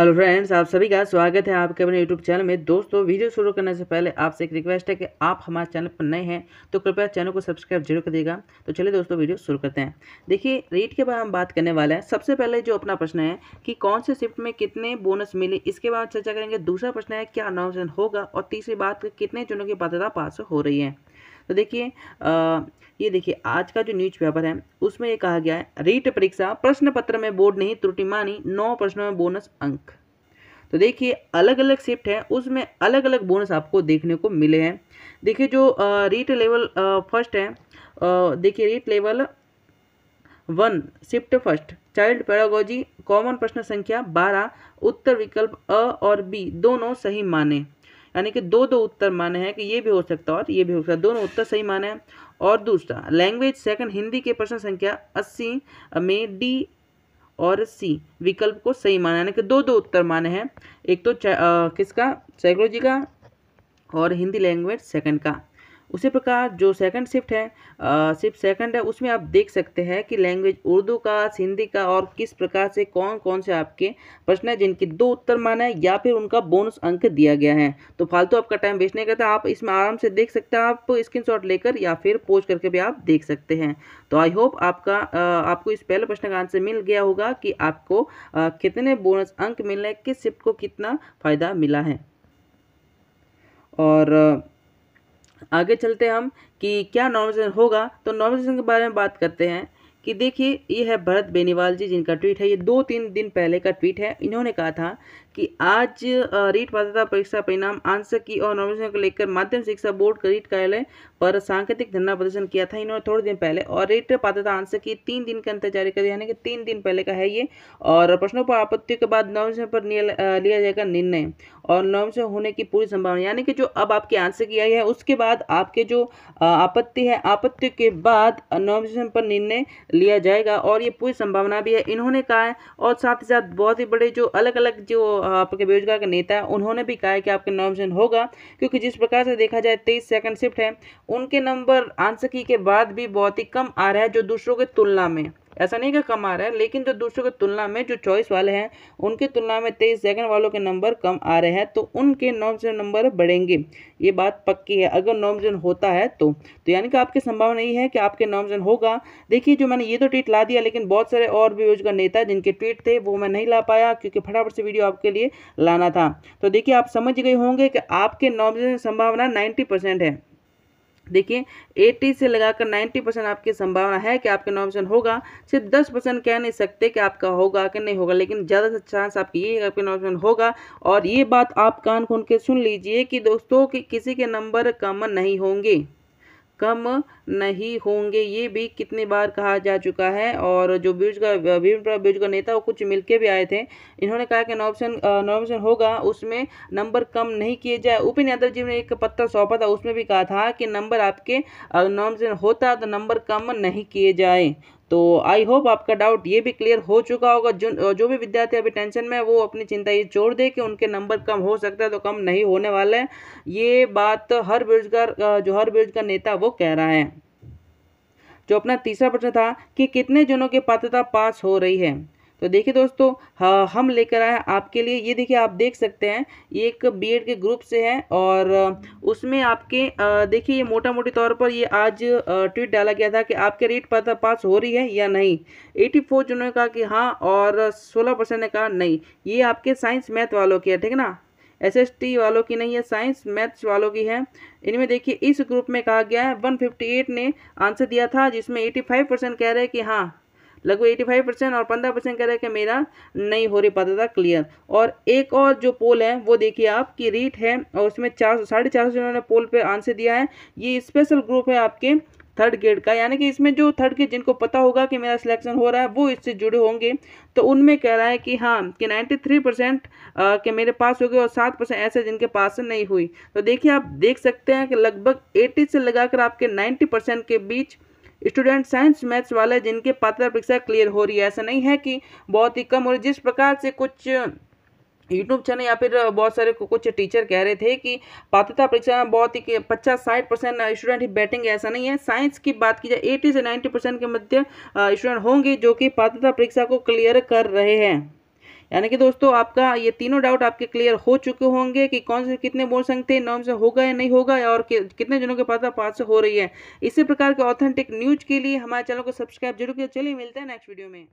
hello friends आप सभी का स्वागत है आपके अपने यूट्यूब चैनल में दोस्तों वीडियो शुरू करने से पहले आपसे एक रिक्वेस्ट है कि आप हमारे चैनल पर नए हैं तो कृपया चैनल को सब्सक्राइब जरूर करिएगा तो चलिए दोस्तों वीडियो शुरू करते हैं देखिए रेट के बारे हम बात करने वाले हैं सबसे पहले जो अपना प्रश्न है कि कौन से शिफ्ट में कितने बोनस मिले इसके बारे में चर्चा करेंगे दूसरा प्रश्न है क्या अनाउंसमेंट होगा और तीसरी बात कितने चुनों की पात्रता पास हो रही है तो देखिए ये देखिए आज का जो न्यूज पेपर है उसमें ये कहा गया है रीट परीक्षा प्रश्न पत्र में बोर्ड नहीं त्रुटि मानी नौ प्रश्नों में बोनस अंक तो देखिए अलग अलग शिफ्ट है उसमें अलग अलग बोनस आपको देखने को मिले हैं देखिए जो रीट लेवल फर्स्ट है देखिए REET level one shift first child pedagogy common प्रश्न संख्या बारह उत्तर विकल्प अ और बी दोनों सही माने यानी कि दो दो उत्तर माने हैं कि ये भी हो सकता है और ये भी हो सकता है दोनों उत्तर सही माने हैं और दूसरा लैंग्वेज सेकंड हिंदी के प्रश्न संख्या अस्सी में डी और सी विकल्प को सही माना यानी कि दो दो उत्तर माने हैं एक तो आ, किसका साइकोलॉजी का और हिंदी लैंग्वेज सेकंड का उसी प्रकार जो सेकंड शिफ्ट है शिफ्ट सेकंड है उसमें आप देख सकते हैं कि लैंग्वेज उर्दू का हिंदी का और किस प्रकार से कौन कौन से आपके प्रश्न हैं जिनके दो उत्तर माने या फिर उनका बोनस अंक दिया गया है तो फालतू आपका टाइम वेस्ट नहीं करता आप इसमें आराम से देख सकते हैं आप स्क्रीन लेकर या फिर पोस्ट करके भी आप देख सकते हैं तो आई होप आपका आपको इस पहले प्रश्न का आंसर मिल गया होगा कि आपको कितने बोनस अंक मिलने किस शिफ्ट को कितना फ़ायदा मिला है और आगे चलते हम कि क्या नॉर्मलाइजेशन होगा तो नॉर्मलाइजेशन के बारे में बात करते हैं कि देखिए ये है भरत बेनीवाल जी जिनका ट्वीट है ये दो तीन दिन पहले का ट्वीट है इन्होंने कहा था कि आज रीट पात्रता परीक्षा परिणाम आंसर की और नॉमिनेशन को लेकर माध्यमिक शिक्षा बोर्ड का रीट कार्यालय पर सांकेतिक धरना प्रदर्शन किया था इन्होंने थोड़े दिन पहले और रीट पात्रता आंसर की तीन दिन का अंतर जारी कर यानी कि तीन दिन पहले का है ये और प्रश्नों पर आपत्तियों के बाद नॉमिनेशन पर लिया जाएगा निर्णय और नॉमिनेशन होने की पूरी संभावना यानी कि जो अब आपके आंसर की आई है उसके बाद आपके जो आपत्ति है आपत्ति के बाद नॉमिनेशन पर निर्णय लिया जाएगा और ये पूरी संभावना भी है इन्होंने कहा है और साथ ही साथ बहुत ही बड़े जो अलग अलग जो आपके बेरोजगार का नेता है उन्होंने भी कहा है कि आपका नॉमिनेशन होगा क्योंकि जिस प्रकार से देखा जाए तेईस सेकंड शिफ्ट है उनके नंबर आंसर की के बाद भी बहुत ही कम आ रहा है जो दूसरों के तुलना में ऐसा नहीं कि कम आ रहा है लेकिन जो दूसरों की तुलना में जो चॉइस वाले हैं उनकी तुलना में तेईस सेकंड वालों के नंबर कम आ रहे हैं तो उनके नॉमिनेशन नंबर बढ़ेंगे ये बात पक्की है अगर नॉमिनेशन होता है तो, तो यानी कि आपकी संभावना यही है कि आपके नॉमिनेशन होगा देखिए जो मैंने ये तो ट्वीट ला दिया लेकिन बहुत सारे और भी योजना नेता जिनके ट्वीट थे वो मैं नहीं ला पाया क्योंकि फटाफट से वीडियो आपके लिए लाना था तो देखिए आप समझ गए होंगे कि आपके नॉमिनेशन संभावना नाइन्टी है देखिए 80 से लगाकर 90 परसेंट आपकी संभावना है कि आपका नॉमिनेशन होगा सिर्फ 10 परसेंट कह नहीं सकते कि आपका होगा कि नहीं होगा लेकिन ज़्यादा से चांस आपकी ये आपके नॉमिनेशन होगा और ये बात आप कान खोन के सुन लीजिए कि दोस्तों कि किसी के नंबर कम नहीं होंगे कम नहीं होंगे ये भी कितनी बार कहा जा चुका है और जो बीज का विभिन्न बीज का नेता वो कुछ मिलके भी आए थे इन्होंने कहा कि नॉमिनेशन नॉमिनेशन होगा उसमें नंबर कम नहीं किए जाए उपेन यादव जी ने एक पत्र सौंपा था उसमें भी कहा था कि नंबर आपके नॉमिनेशन होता तो नंबर कम नहीं किए जाए तो आई होप आपका डाउट ये भी क्लियर हो चुका होगा जो जो भी विद्यार्थी अभी टेंशन में है वो अपनी चिंता ये छोड़ दे कि उनके नंबर कम हो सकता है तो कम नहीं होने वाले हैं ये बात हर बेरोजगार जो हर बेरोजगार नेता वो कह रहा है जो अपना तीसरा प्रश्न था कि कितने जनों की पात्रता पास हो रही है तो देखिए दोस्तों हाँ, हम लेकर आए आपके लिए ये देखिए आप देख सकते हैं ये एक बी के ग्रुप से है और उसमें आपके देखिए ये मोटा मोटी तौर पर ये आज ट्वीट डाला गया था कि आपके रेट पता पास हो रही है या नहीं एटी फोर जो कहा कि हाँ और सोलह परसेंट ने कहा नहीं ये आपके साइंस मैथ वालों की है ठीक है ना टी वालों की नहीं है साइंस मैथ्स वालों की है इनमें देखिए इस ग्रुप में कहा गया है एट ने आंसर दिया था जिसमें फाइव परसेंट कह रहे हैं कि हाँ लगभग एटी फाइव परसेंट और पंद्रह परसेंट कह रहा है कि मेरा नहीं हो रही पाता था क्लियर और एक और जो पोल है वो देखिए आप कि रीट है और उसमें चार सौ साढ़े चार सौ जिन्होंने पोल पे आंसर दिया है ये स्पेशल ग्रुप है आपके थर्ड ग्रेड का यानी कि इसमें जो थर्ड ग्रेड जिनको पता होगा कि मेरा सिलेक्शन हो रहा है वो इससे जुड़े होंगे तो उनमें कह रहा है कि हाँ कि नाइन्टी थ्री परसेंट के मेरे पास हो गए और सात परसेंट ऐसे जिनके पास नहीं हुई तो देखिए आप देख सकते हैं कि लगभग एटी से लगाकर आपके नाइन्टी परसेंट के बीच स्टूडेंट साइंस मैथ्स वाले जिनके पात्रता परीक्षा क्लियर हो रही है ऐसा नहीं है कि बहुत ही कम हो रही जिस प्रकार से कुछ यूट्यूब चैनल या फिर बहुत सारे कुछ टीचर कह रहे थे कि पात्रता परीक्षा में बहुत ही पचास साठ परसेंट स्टूडेंट ही बैठेंगे ऐसा नहीं है साइंस की बात की जाए एटी से नाइन्टी परसेंट के मध्य स्टूडेंट होंगे जो कि पात्रता परीक्षा को क्लियर कर रहे हैं यानी कि दोस्तों आपका ये तीनों डाउट आपके क्लियर हो चुके होंगे कि कौन से कितने बोल संघ थे नॉम से होगा या नहीं होगा और कितने जनों के पास पास हो रही है इसी प्रकार के ऑथेंटिक न्यूज के लिए हमारे चैनल को सब्सक्राइब जरूर किया चलिए मिलते हैं नेक्स्ट वीडियो में